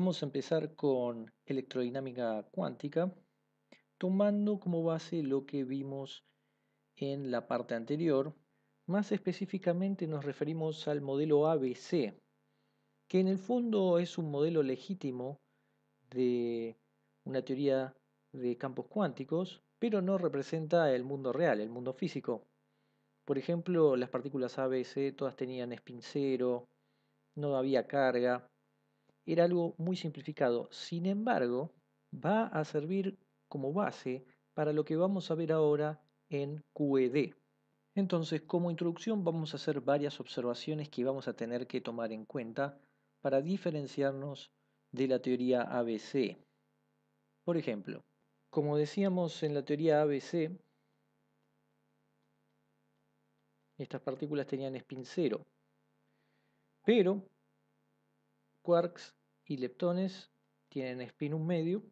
Vamos a empezar con electrodinámica cuántica, tomando como base lo que vimos en la parte anterior. Más específicamente nos referimos al modelo ABC, que en el fondo es un modelo legítimo de una teoría de campos cuánticos, pero no representa el mundo real, el mundo físico. Por ejemplo, las partículas ABC todas tenían spin no había carga, era algo muy simplificado. Sin embargo, va a servir como base para lo que vamos a ver ahora en QED. Entonces, como introducción vamos a hacer varias observaciones que vamos a tener que tomar en cuenta para diferenciarnos de la teoría ABC. Por ejemplo, como decíamos en la teoría ABC, estas partículas tenían spin cero, pero quarks y leptones tienen spin 1 medio.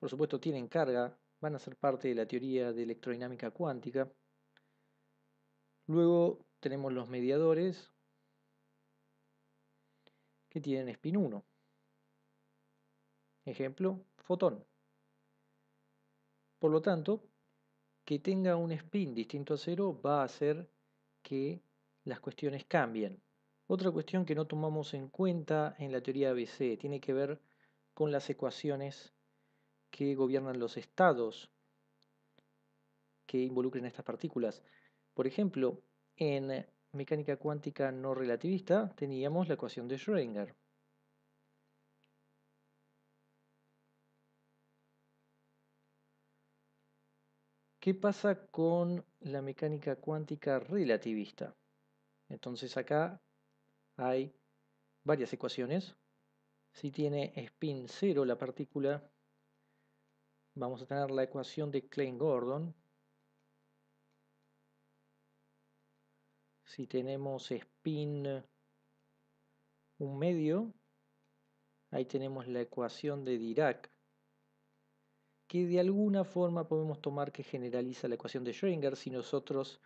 Por supuesto tienen carga, van a ser parte de la teoría de electrodinámica cuántica. Luego tenemos los mediadores que tienen spin 1. Ejemplo, fotón. Por lo tanto, que tenga un spin distinto a cero va a hacer que las cuestiones cambien. Otra cuestión que no tomamos en cuenta en la teoría ABC tiene que ver con las ecuaciones que gobiernan los estados que involucren estas partículas. Por ejemplo, en mecánica cuántica no relativista teníamos la ecuación de Schrödinger. ¿Qué pasa con la mecánica cuántica relativista? Entonces acá hay varias ecuaciones. Si tiene spin 0 la partícula, vamos a tener la ecuación de Klein-Gordon. Si tenemos spin 1 medio, ahí tenemos la ecuación de Dirac, que de alguna forma podemos tomar que generaliza la ecuación de Schrödinger si nosotros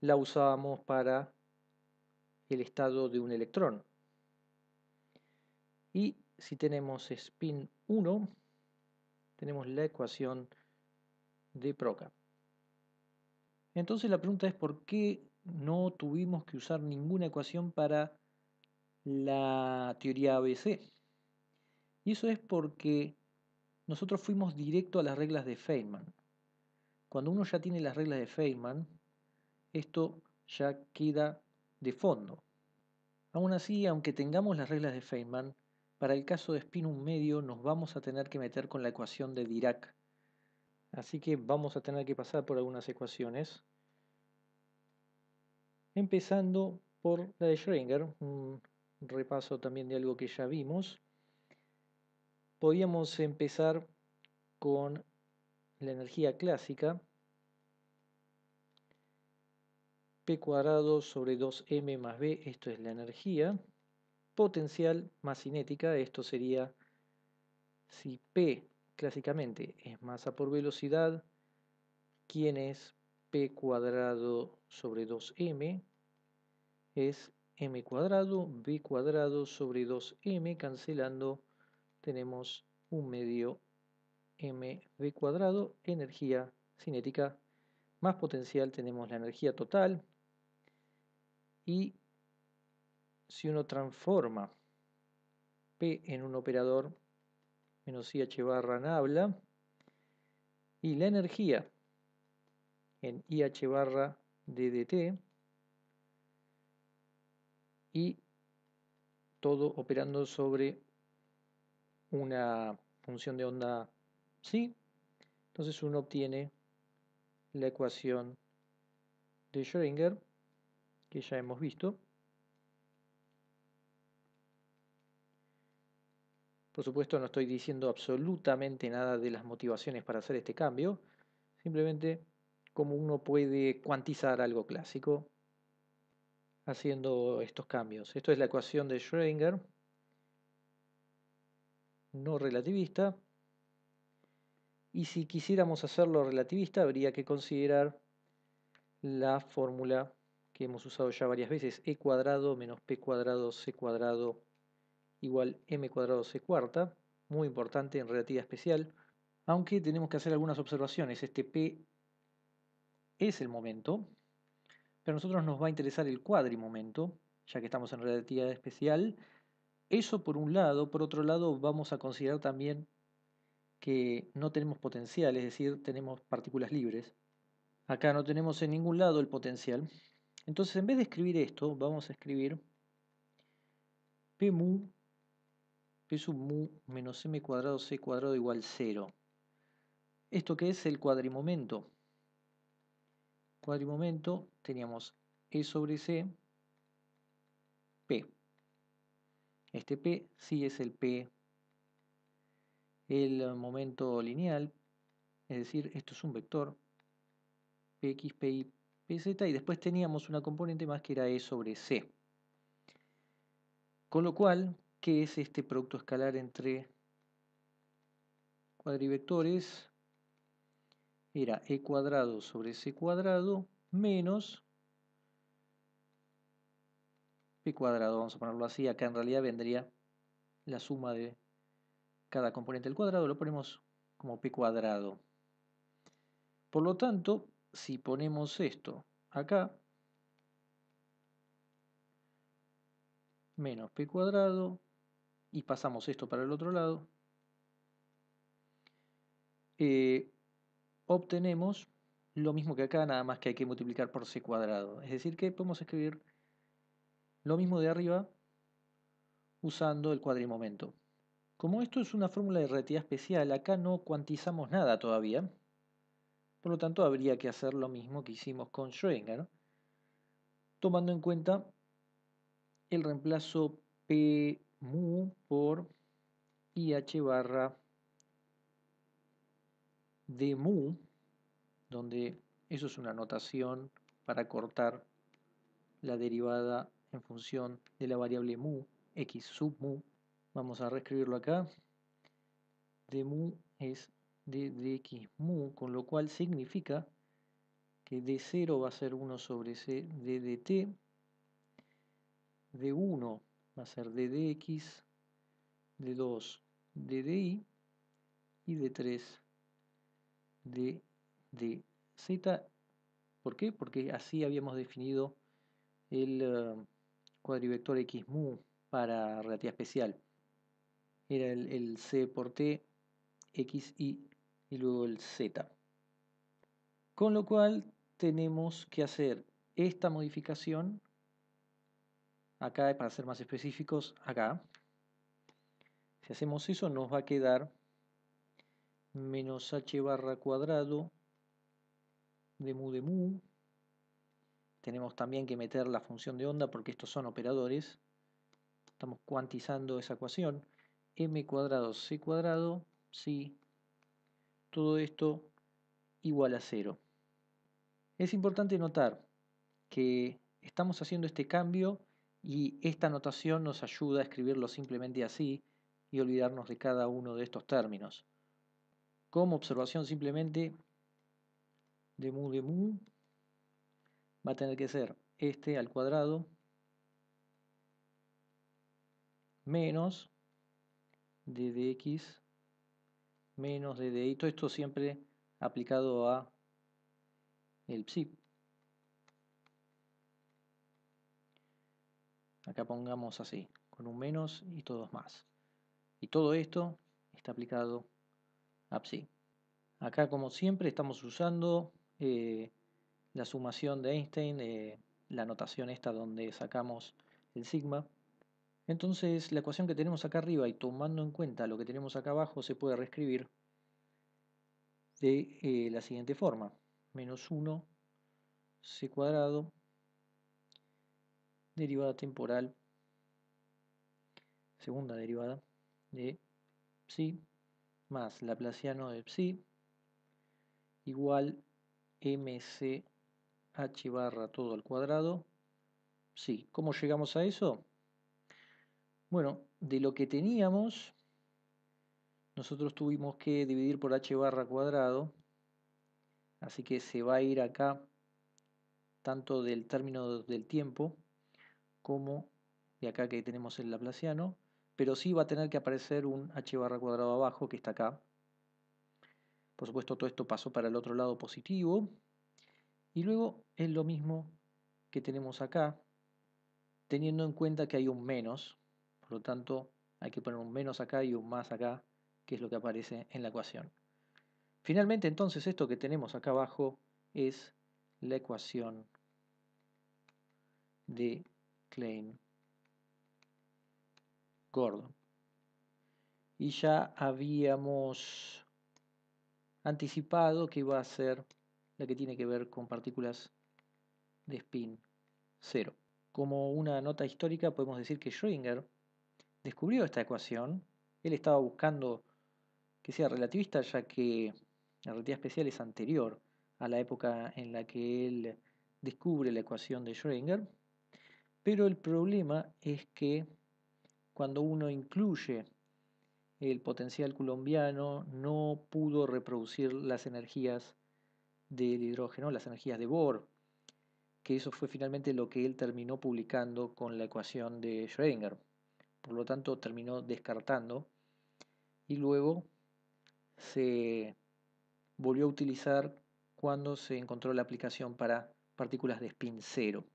la usábamos para el estado de un electrón. Y si tenemos spin 1, tenemos la ecuación de Proca. Entonces la pregunta es por qué no tuvimos que usar ninguna ecuación para la teoría ABC. Y eso es porque nosotros fuimos directo a las reglas de Feynman. Cuando uno ya tiene las reglas de Feynman, esto ya queda de fondo. Aún así, aunque tengamos las reglas de Feynman, para el caso de un medio nos vamos a tener que meter con la ecuación de Dirac. Así que vamos a tener que pasar por algunas ecuaciones. Empezando por la de Schrödinger, un repaso también de algo que ya vimos. Podíamos empezar con la energía clásica, P cuadrado sobre 2M más B, esto es la energía, potencial más cinética, esto sería si P clásicamente es masa por velocidad, ¿quién es P cuadrado sobre 2M? Es M cuadrado, B cuadrado sobre 2M, cancelando, tenemos un medio B cuadrado, energía cinética más potencial, tenemos la energía total, y si uno transforma P en un operador menos IH barra nabla y la energía en IH barra dt, y todo operando sobre una función de onda psi, entonces uno obtiene la ecuación de Schrödinger que ya hemos visto. Por supuesto no estoy diciendo absolutamente nada de las motivaciones para hacer este cambio, simplemente cómo uno puede cuantizar algo clásico haciendo estos cambios. Esto es la ecuación de Schrödinger, no relativista, y si quisiéramos hacerlo relativista habría que considerar la fórmula que hemos usado ya varias veces, e cuadrado menos p cuadrado c cuadrado igual m cuadrado c cuarta, muy importante en relatividad especial, aunque tenemos que hacer algunas observaciones. Este p es el momento, pero a nosotros nos va a interesar el cuadrimomento, ya que estamos en relatividad especial. Eso por un lado, por otro lado vamos a considerar también que no tenemos potencial, es decir, tenemos partículas libres. Acá no tenemos en ningún lado el potencial, entonces, en vez de escribir esto, vamos a escribir P mu, P sub mu menos m cuadrado c cuadrado igual 0. ¿Esto que es el cuadrimomento? Cuadrimomento teníamos E sobre C, P. Este P sí es el P, el momento lineal, es decir, esto es un vector, PX, PY, y después teníamos una componente más que era E sobre C. Con lo cual, ¿qué es este producto escalar entre cuadrivectores? Era E cuadrado sobre C cuadrado menos P cuadrado, vamos a ponerlo así, acá en realidad vendría la suma de cada componente del cuadrado, lo ponemos como P cuadrado. Por lo tanto, si ponemos esto acá, menos p cuadrado, y pasamos esto para el otro lado, eh, obtenemos lo mismo que acá, nada más que hay que multiplicar por c cuadrado. Es decir, que podemos escribir lo mismo de arriba usando el cuadrimomento. Como esto es una fórmula de relatividad especial, acá no cuantizamos nada todavía, por lo tanto, habría que hacer lo mismo que hicimos con Schrödinger, tomando en cuenta el reemplazo P mu por IH barra de mu, donde eso es una notación para cortar la derivada en función de la variable mu, x sub mu. Vamos a reescribirlo acá. De mu es dx mu, con lo cual significa que d0 va a ser 1 sobre c d dt, d1 va a ser d dx, d2 d y d3 d dz. ¿Por qué? Porque así habíamos definido el eh, cuadrivector x mu para relatividad especial. Era el, el c por t, x y y luego el Z. Con lo cual tenemos que hacer esta modificación acá, para ser más específicos, acá. Si hacemos eso nos va a quedar menos h barra cuadrado de mu de mu. Tenemos también que meter la función de onda porque estos son operadores. Estamos cuantizando esa ecuación. m cuadrado c cuadrado, si todo esto igual a cero. Es importante notar que estamos haciendo este cambio y esta notación nos ayuda a escribirlo simplemente así y olvidarnos de cada uno de estos términos. Como observación simplemente de mu de mu va a tener que ser este al cuadrado menos de dx menos de dedito, esto siempre aplicado a el psi. Acá pongamos así, con un menos y todos más. Y todo esto está aplicado a psi. Acá como siempre estamos usando eh, la sumación de Einstein, eh, la notación esta donde sacamos el sigma. Entonces la ecuación que tenemos acá arriba y tomando en cuenta lo que tenemos acá abajo se puede reescribir de eh, la siguiente forma. Menos 1 c cuadrado derivada temporal segunda derivada de psi más laplaciano de psi igual h barra todo al cuadrado psi. ¿Cómo llegamos a eso? Bueno, de lo que teníamos, nosotros tuvimos que dividir por h barra cuadrado, así que se va a ir acá tanto del término del tiempo como de acá que tenemos el laplaciano, pero sí va a tener que aparecer un h barra cuadrado abajo que está acá. Por supuesto todo esto pasó para el otro lado positivo. Y luego es lo mismo que tenemos acá, teniendo en cuenta que hay un menos, por lo tanto, hay que poner un menos acá y un más acá, que es lo que aparece en la ecuación. Finalmente, entonces, esto que tenemos acá abajo es la ecuación de Klein-Gordon. Y ya habíamos anticipado que iba a ser la que tiene que ver con partículas de spin cero. Como una nota histórica podemos decir que Schrödinger descubrió esta ecuación. Él estaba buscando que sea relativista, ya que la relatividad especial es anterior a la época en la que él descubre la ecuación de Schrödinger. Pero el problema es que cuando uno incluye el potencial colombiano, no pudo reproducir las energías del hidrógeno, las energías de Bohr, que eso fue finalmente lo que él terminó publicando con la ecuación de Schrödinger por lo tanto terminó descartando y luego se volvió a utilizar cuando se encontró la aplicación para partículas de spin cero.